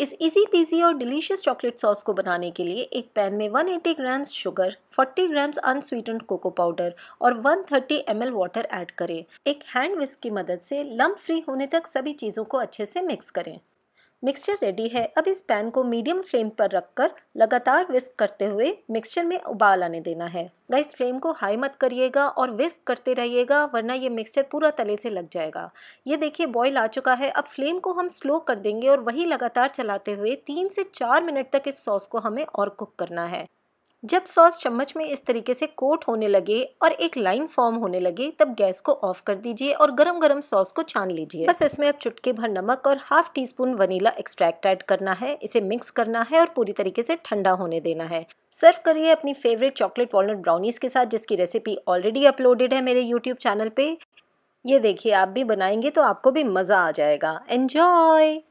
इस easy peasy और delicious chocolate sauce को बनाने के लिए एक पैन में 180 grams sugar 40 grams unsweetened cocoa powder और 130 थर्टी एम वाटर ऐड करें एक हैंड विस्क की मदद से लम्ब फ्री होने तक सभी चीज़ों को अच्छे से मिक्स करें मिक्सचर रेडी है अब इस पैन को मीडियम फ्लेम पर रखकर लगातार विस्क करते हुए मिक्सचर में उबाल आने देना है गाइस फ्लेम को हाई मत करिएगा और विस्क करते रहिएगा वरना ये मिक्सचर पूरा तले से लग जाएगा ये देखिए बॉईल आ चुका है अब फ्लेम को हम स्लो कर देंगे और वही लगातार चलाते हुए तीन से चार मिनट तक इस सॉस को हमें और कुक करना है जब सॉस चम्मच में इस तरीके से कोट होने लगे और एक लाइन फॉर्म होने लगे तब गैस को ऑफ कर दीजिए और गरम गरम सॉस को छान लीजिए बस इसमें अब चुटके भर नमक और half teaspoon vanilla extract add करना है इसे मिक्स करना है और पूरी तरीके से ठंडा होने देना है सर्व करिए अपनी फेवरेट चॉकलेट वॉलनट ब्राउनीज के साथ जिसकी रेसिपी ऑलरेडी अपलोडेड है मेरे यूट्यूब चैनल पे ये देखिए आप भी बनाएंगे तो आपको भी मज़ा आ जाएगा एंजॉय